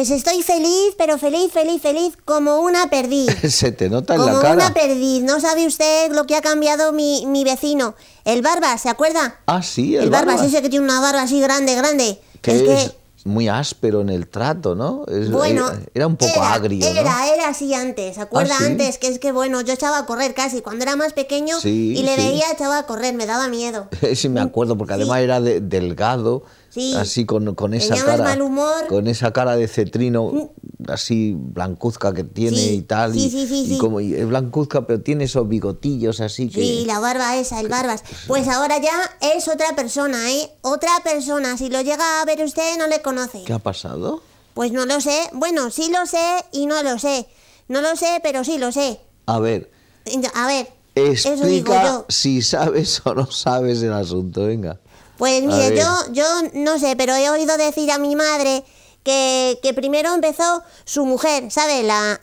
Pues estoy feliz, pero feliz, feliz, feliz, como una perdiz. Se te nota en la cara. Como una perdiz. No sabe usted lo que ha cambiado mi, vecino. El Barba, ¿se acuerda? Ah, sí, el, Barba. El Barba, ese que tiene una barba así grande, grande muy áspero en el trato, ¿no? bueno, eh, era, un poco agrio. Era, era así antes, ¿se acuerda ah, antes? Que es que bueno, yo echaba a correr casi cuando era más pequeño y le veía echaba a correr, me daba miedo. sí, me acuerdo, porque además era delgado. Así con, esa cara. Con esa cara de cetrino mm, así blancuzca que tiene y tal. Sí, y, sí, como es blancuzca, pero tiene esos bigotillos así que. Sí, la barba esa, el barbas. Pues, pues ahora ya es otra persona, ¿eh? Otra persona. Si lo llega a ver usted, no le conoce. ¿Qué ha pasado? Pues no lo sé. Bueno, sí lo sé y no lo sé. No lo sé, pero sí lo sé. A ver. A ver. Explica si sabes o no sabes el asunto, venga. Pues mire, yo, yo no sé, pero he oído decir a mi madre que, primero empezó su mujer, ¿sabe? La,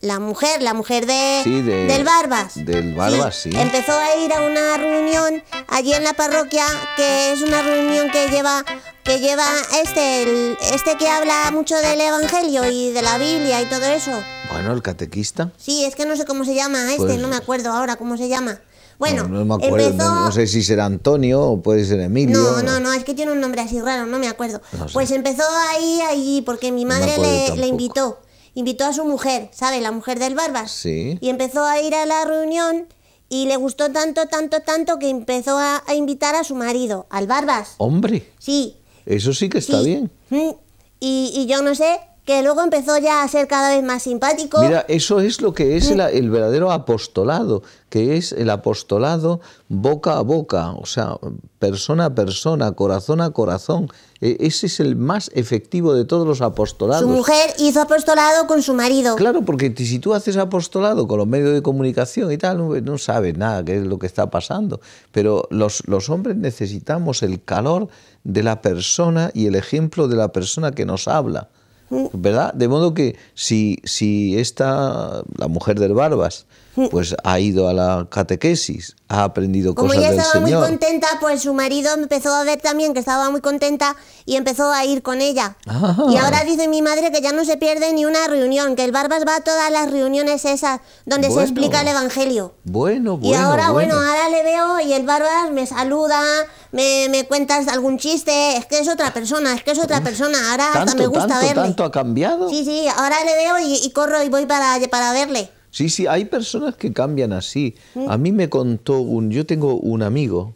la, mujer, la mujer de, del Barbas. Del Barbas, sí. Empezó a ir a una reunión allí en la parroquia, que es una reunión que lleva que lleva este, el, este que habla mucho del Evangelio y de la Biblia y todo eso. Bueno, el catequista. Sí, es que no sé cómo se llama este, pues no me acuerdo ahora cómo se llama. Bueno, no, no, sé si será Antonio o puede ser Emilio. No, no, no, es que tiene un nombre así raro, no me acuerdo. Pues empezó ahí, ahí, porque mi madre le, invitó. Invitó a su mujer, ¿sabes? La mujer del Barbas. Sí. Y empezó a ir a la reunión y le gustó tanto, tanto, tanto que empezó a, invitar a su marido, al Barbas. Hombre. Sí. Eso sí que está bien. Mm, y, y yo no sé, que luego empezó ya a ser cada vez más simpático. Mira, eso es lo que es mm. el, verdadero apostolado, que es el apostolado boca a boca, o sea, persona a persona, corazón a corazón. E, ese es el más efectivo de todos los apostolados. Su mujer hizo apostolado con su marido. Claro, porque si tú haces apostolado con los medios de comunicación y tal, no, sabes nada qué es lo que está pasando. Pero los hombres necesitamos el calor de la persona y el ejemplo de la persona que nos habla. ¿verdad? De modo que si, si esta, la mujer del Barbas, mm. pues ha ido a la catequesis, ha aprendido cosas del Señor. Como estaba muy contenta, pues su marido empezó a ver también que estaba muy contenta y empezó a ir con ella. Ah. Y ahora dice mi madre que ya no se pierde ni una reunión, que el Barbas va a todas las reuniones esas donde se explica el Evangelio. Bueno, bueno. Y ahora, bueno, ahora le veo y el Barbas me saluda, me, cuentas algún chiste, es que es otra persona, es que es otra persona, ahora hasta me gusta verle. ¿Tanto ha cambiado? Sí, sí, ahora le veo y, corro y voy para, para verle. Sí, sí, hay personas que cambian así. ¿Mm? A mí me contó un, yo tengo un amigo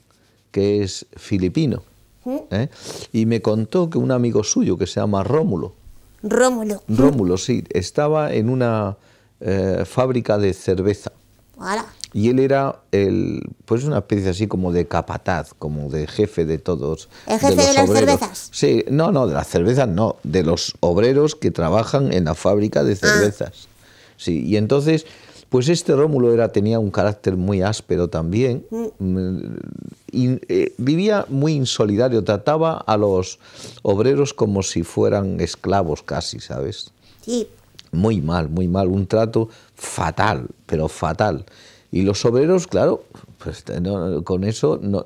que es filipino, ¿Mm? ¿eh? y me contó que un amigo suyo que se llama Rómulo. Rómulo. Rómulo, sí, estaba en una eh, fábrica de cerveza. Ahora. Y él era el, pues una especie así como de capataz, como de jefe de todos. ¿El jefe de, las cervezas? Sí, no, no, de las cervezas no, de los obreros que trabajan en la fábrica de ah. cervezas. Sí, y entonces, pues este Rómulo era, tenía un carácter muy áspero también, mm. Mm, y, eh, vivía muy insolidario, trataba a los obreros como si fueran esclavos casi, ¿sabes? Sí. Muy mal, muy mal, un trato fatal, pero fatal. Y los obreros, claro, pues con eso no,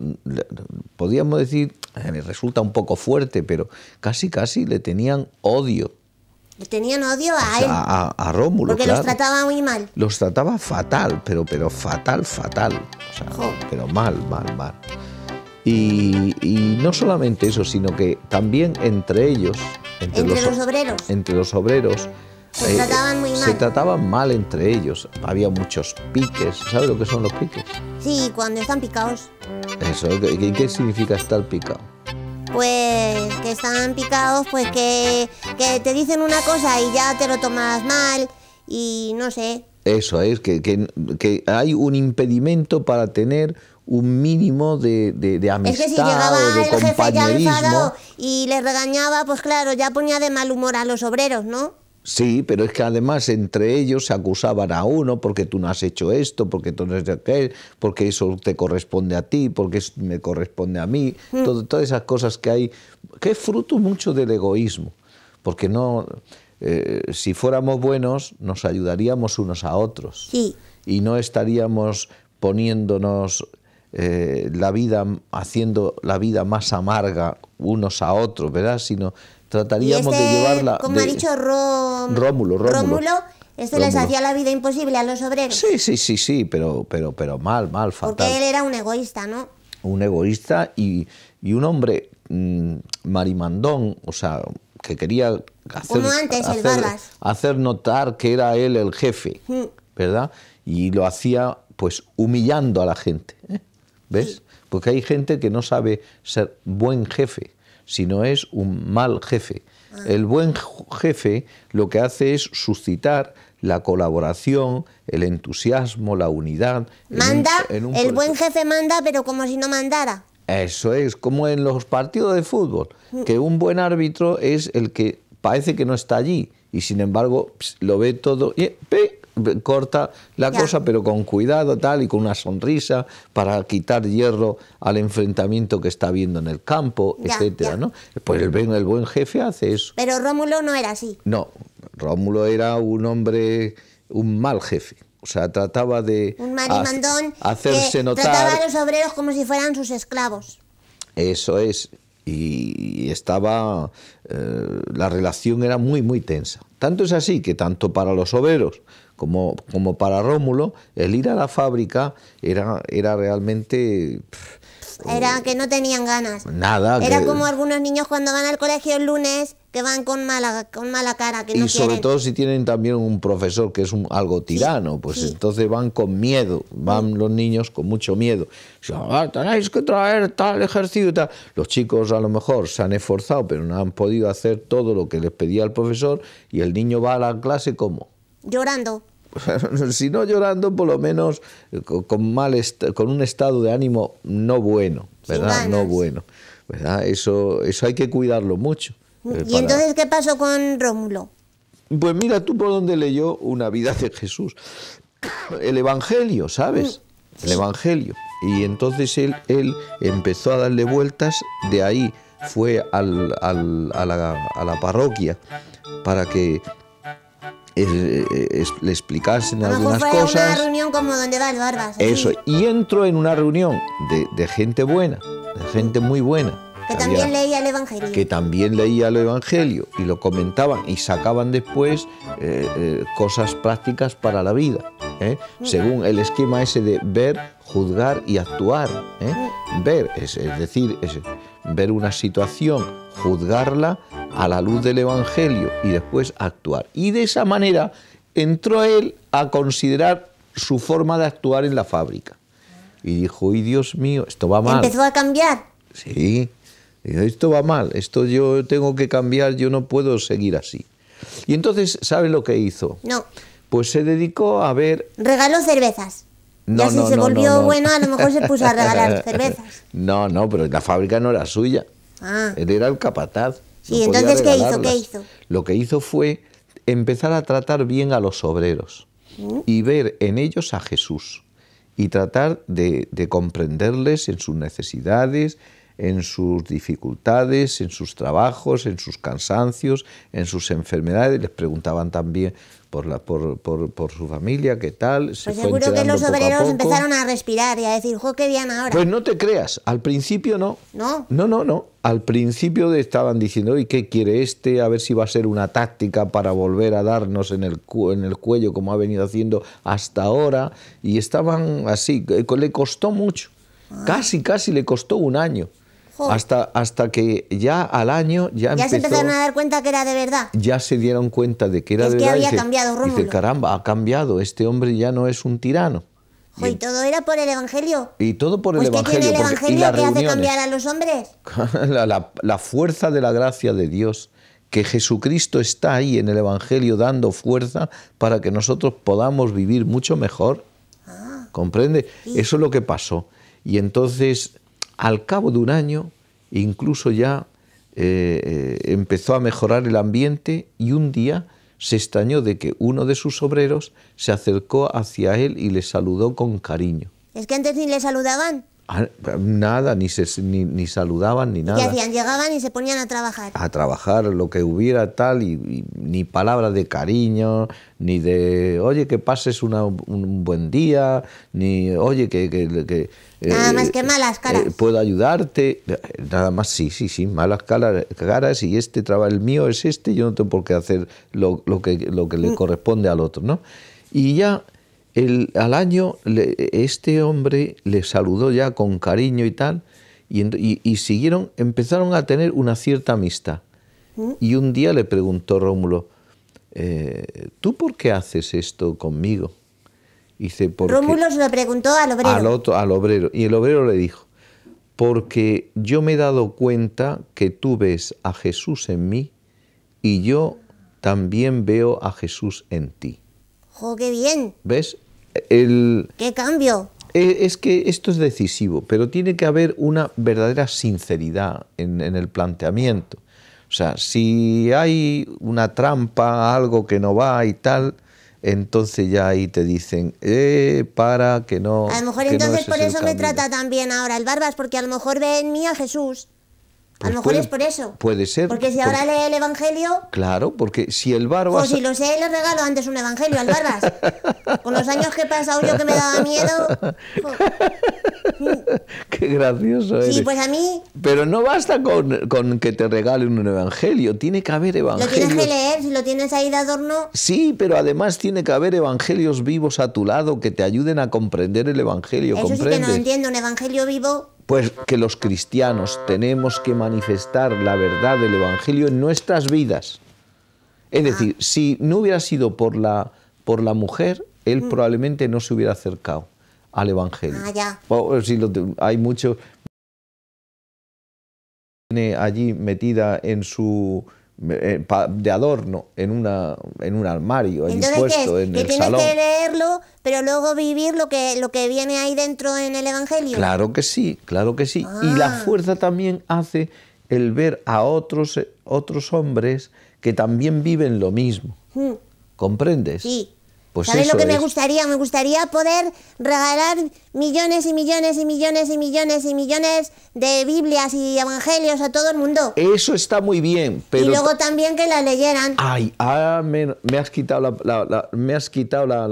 podíamos decir, eh, resulta un poco fuerte, pero casi, casi le tenían odio. Le tenían odio a él. A, Rómulo. Porque los trataba muy mal. Los trataba fatal, pero, pero fatal, fatal. O sea, pero mal, mal, mal. Y, no solamente eso, sino que también entre ellos, entre, los obreros, entre los obreros se, pues trataban muy mal. entre ellos. Había muchos piques. ¿Sabes lo que son los piques? Sí, cuando están picados. Eso, ¿qué, significa estar picado? Pues que están picados, pues que, te dicen una cosa y ya te lo tomas mal y no sé. Eso es, que, hay un impedimento para tener un mínimo de, amistad es que si llegaba o de y les regañaba, pues claro, ya ponía de mal humor a los obreros, ¿no? Sí, pero es que además entre ellos se acusaban a uno porque tú no has hecho esto, porque tú no has hecho aquel, porque eso te corresponde a ti, porque eso me corresponde a mí. Mm. todas esas cosas que hay, que es fruto mucho del egoísmo. Porque no, eh, si fuéramos buenos, nos ayudaríamos unos a otros. Sí. Y no estaríamos poniéndonos eh, la vida, haciendo la vida más amarga unos a otros, ¿verdad? Sino Trataríamos este de llevarla. Como ha dicho Rómulo, Rómulo. Rómulo este les hacía la vida imposible a los obreros. Sí, sí, sí, sí, pero, pero, pero mal, mal, fatal. Porque él era un egoísta, ¿no? Un egoísta y, un hombre mm, marimandón, o sea, que quería hacer, notar que era él el jefe, mm. ¿verdad? Y lo hacía pues humillando a la gente. ¿eh? ¿Ves? Porque hay gente que no sabe ser buen jefe sino es un mal jefe. Ah. El buen jefe lo que hace es suscitar la colaboración, el entusiasmo, la unidad. Manda, el buen jefe manda, pero como si no mandara. Eso es, como en los partidos de fútbol, mm. que un buen árbitro es el que parece que no está allí y sin embargo lo ve todo y corta la cosa pero con cuidado tal y con una sonrisa para quitar hierro al enfrentamiento que está viendo en el campo, etc. etcétera, ¿no? Pues el, el buen jefe hace eso. Pero Rómulo no era así. No, Rómulo era un hombre, un mal jefe. O sea, trataba de un hacerse notar. Trataba a los obreros como si fueran sus esclavos. Eso es y estaba eh, la relación era muy muy tensa. Tanto es así que tanto para los obreros como, como para Rómulo el ir a la fábrica era, era realmente era que no tenían ganas. Nada. Era como algunos niños cuando van al colegio el lunes que van con mala, con mala cara. y sobre todo si tienen también un profesor que es un, algo tirano, pues entonces van con miedo, van los niños con mucho miedo. Ah, tenéis que traer tal ejercicio, tal. Los chicos a lo mejor se han esforzado, pero no han podido hacer todo lo que les pedía el profesor y el niño va a la clase como... Llorando. si no llorando, por lo menos eh, con, mal con un estado de ánimo no bueno, ¿verdad? No bueno. ¿verdad? Eso, eso hay que cuidarlo mucho. ¿Y eh, entonces qué pasó con Rómulo? Pues mira tú por donde leyó una vida de Jesús. El Evangelio, ¿sabes? Mm. El Evangelio. Y entonces él, él empezó a darle vueltas, de ahí fue al, a la parroquia para que es, le explicasen algunas cosas. reunión como Eso, y entro en una reunión de, gente buena, de gente muy buena. Que, también leía el Evangelio. Que también leía el Evangelio y lo comentaban y sacaban después eh, eh, cosas prácticas para la vida, ¿eh? según el esquema ese de ver, juzgar y actuar. Ver, es, decir, ver una situación, juzgarla a la luz del Evangelio y después actuar. Y de esa manera entró él a considerar su forma de actuar en la fábrica. Y dijo, uy, Dios mío, esto va mal. Empezó a cambiar. Sí, dijo, esto va mal, esto yo tengo que cambiar, yo no puedo seguir así. Y entonces, ¿sabe lo que hizo? No. Pues se dedicó a ver... Regaló cervezas. No, ya si no, se volvió bueno, a lo mejor se puso a regalar cervezas. No, no, pero la fábrica no era suya. Ah. Él era el capataz. ¿Y entonces, ¿qué hizo? hizo? Lo que hizo fue empezar a tratar bien a los obreros mm. y ver en ellos a Jesús y tratar de, de comprenderles en sus necesidades, en sus dificultades, en sus trabajos, en sus cansancios, en sus enfermedades. Les preguntaban también por, la, por, por, por su familia, qué tal. Pues seguro que los obreros empezaron a respirar y a decir, jo, qué bien ahora. Pues no te creas, al principio no. No. No, no, Al principio estaban diciendo, ¿y qué quiere este? A ver si va a ser una táctica para volver a darnos en el, en el cuello como ha venido haciendo hasta ahora. Y estaban así, le costó mucho. Ah. Casi, casi le costó un año hasta, hasta que ya al año ya, ya se empezaron a dar cuenta que era de verdad. Ya se dieron cuenta de que era de que verdad. Había cambiado, Dice, caramba, ha cambiado, este hombre ya no es un tirano. y todo era por el Evangelio. Y todo por el Evangelio. Pues, tiene el Evangelio que hace cambiar a los hombres? la, fuerza de la gracia de Dios que Jesucristo está ahí en el Evangelio dando fuerza para que nosotros podamos vivir mucho mejor. Ah. ¿Comprende? Eso es lo que pasó. Y entonces al cabo de un año incluso ya eh, eh, empezó a mejorar el ambiente y un día se extrañó de que uno de sus obreros se acercó hacia él y le saludó con cariño. Es que antes ni le saludaban. Ah, nada, ni, ni, saludaban ni nada. ¿Qué hacían? Llegaban y se ponían a trabajar. A trabajar lo que hubiera tal, y, ni palabra de cariño, ni de, oye, que pases un buen día, ni, oye, que... Eh, nada más que eh, malas eh, caras. Puedo ayudarte. Nada más, sí, sí, sí, malas caras y este trabajo, el mío es este, yo no tengo por qué hacer lo, lo que, lo que le mm. corresponde al otro, ¿no? Y ya al año este hombre le saludó ya con cariño y tal, y, siguieron, empezaron a tener una cierta amistad. Mm. Y un día le preguntó Rómulo, eh, ¿tú por qué haces esto conmigo? Rómulo se lo preguntó al obrero. obrero. Y el obrero le dijo, porque yo me he dado cuenta que tú ves a Jesús en mí y yo también veo a Jesús en ti. ¡Jo, qué bien! ¿Ves? ¿Qué cambio? E, es que esto es decisivo, pero tiene que haber una verdadera sinceridad en, el planteamiento. O sea, si hay una trampa, algo que no va y tal, entonces ya ahí te dicen, eh, para, que no. A lo mejor entonces por eso me trata también ahora el Barbas, porque a lo mejor ve en mí a Jesús a lo pues mejor es por eso. Puede ser. Porque si pues ahora lee el Evangelio. Claro, porque si el Barbas. O pues si lo sé, le regalo antes un Evangelio al Barbas. Con los años que he pasado yo que me daba miedo. Qué gracioso Sí, pues a mí. Pero no basta con, que te regalen un Evangelio, tiene que haber Evangelios. Lo tienes que leer, si lo tienes ahí de adorno. Sí, pero además tiene que haber Evangelios vivos a tu lado que te ayuden a comprender el Evangelio. Eso sí que no entiendo, un Evangelio vivo pues que los cristianos tenemos que manifestar la verdad del Evangelio en nuestras vidas. Es decir, si no hubiera sido por la, por la mujer, él mm. probablemente no se hubiera acercado al Evangelio. Ah, hay mucho... allí metida en su, eh, de adorno en, una, en un armario, Entonces, dispuesto en que el tienes salón. que leerlo, pero luego vivir lo que, lo que viene ahí dentro en el Evangelio. Claro que sí, claro que sí. Y la ah. fuerza también hace el ver a otros, eh, otros hombres que también viven lo mismo. Mm. ¿Comprendes? Pues ¿Sabes lo que me gustaría? Me gustaría poder regalar millones y millones y millones y millones y millones de Biblias y Evangelios a todo el mundo. Eso está muy bien, pero... Y luego también que la leyeran. Ay, me, has quitado la, me has quitado la...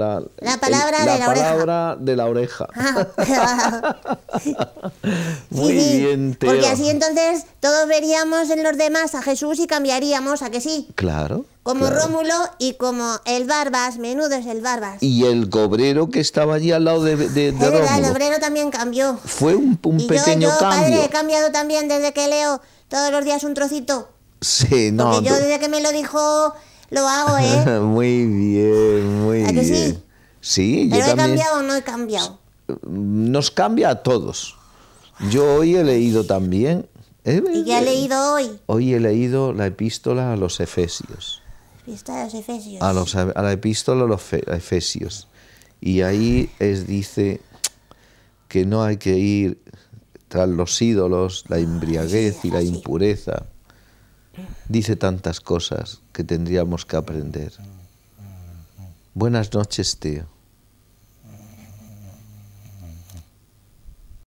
palabra, de, la oreja. Ah, muy bien, Porque así entonces todos veríamos en los demás a Jesús y cambiaríamos a que sí. Claro como Rómulo y como el Barbas, menudo es el Barbas. Y el cobrero que estaba allí al lado de, de, de Verdad, el Obrero también cambió. Fue un, pequeño yo, yo, Padre, he cambiado también desde que leo todos los días un trocito. Sí, no. Porque yo desde que me lo dijo lo hago, ¿eh? muy bien, muy ¿A que bien. sí? Sí, ¿Pero he cambiado o no he cambiado? Mm, nos cambia a todos. Yo hoy he leído también. ¿Y qué ha leído hoy? Hoy he leído la epístola a los Efesios a la epístola a los Efesios. Y ahí es, dice que no hay que ir tras los ídolos, la ah, embriaguez y la impureza. Dice tantas cosas que tendríamos que aprender. Mm, mm, mm, Buenas noches, Teo.